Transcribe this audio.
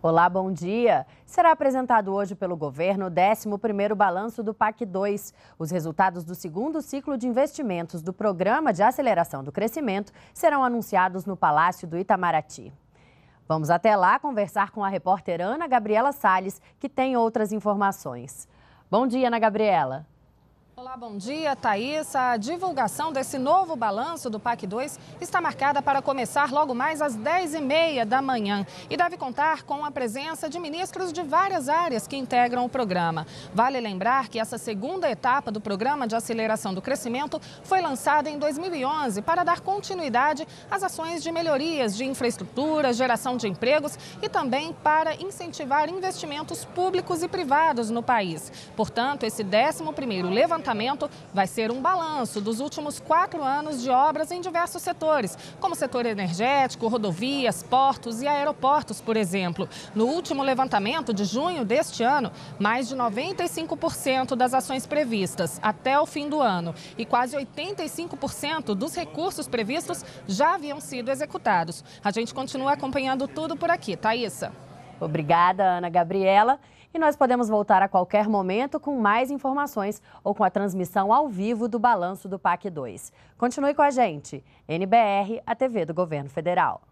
Olá, bom dia. Será apresentado hoje pelo governo o 11º balanço do PAC 2. Os resultados do segundo ciclo de investimentos do Programa de Aceleração do Crescimento serão anunciados no Palácio do Itamaraty. Vamos até lá conversar com a repórter Ana Gabriela Sales, que tem outras informações. Bom dia, Ana Gabriela. Olá, bom dia, Thaís. A divulgação desse novo balanço do PAC 2 está marcada para começar logo mais às 10h30 da manhã e deve contar com a presença de ministros de várias áreas que integram o programa. Vale lembrar que essa segunda etapa do Programa de Aceleração do Crescimento foi lançada em 2011 para dar continuidade às ações de melhorias de infraestrutura, geração de empregos e também para incentivar investimentos públicos e privados no país. Portanto, esse 11º levantamento vai ser um balanço dos últimos quatro anos de obras em diversos setores, como setor energético, rodovias, portos e aeroportos, por exemplo. No último levantamento de junho deste ano, mais de 95% das ações previstas até o fim do ano e quase 85% dos recursos previstos já haviam sido executados. A gente continua acompanhando tudo por aqui. Thaísa. Obrigada, Ana Gabriela. E nós podemos voltar a qualquer momento com mais informações ou com a transmissão ao vivo do balanço do PAC 2. Continue com a gente. NBR, a TV do Governo Federal.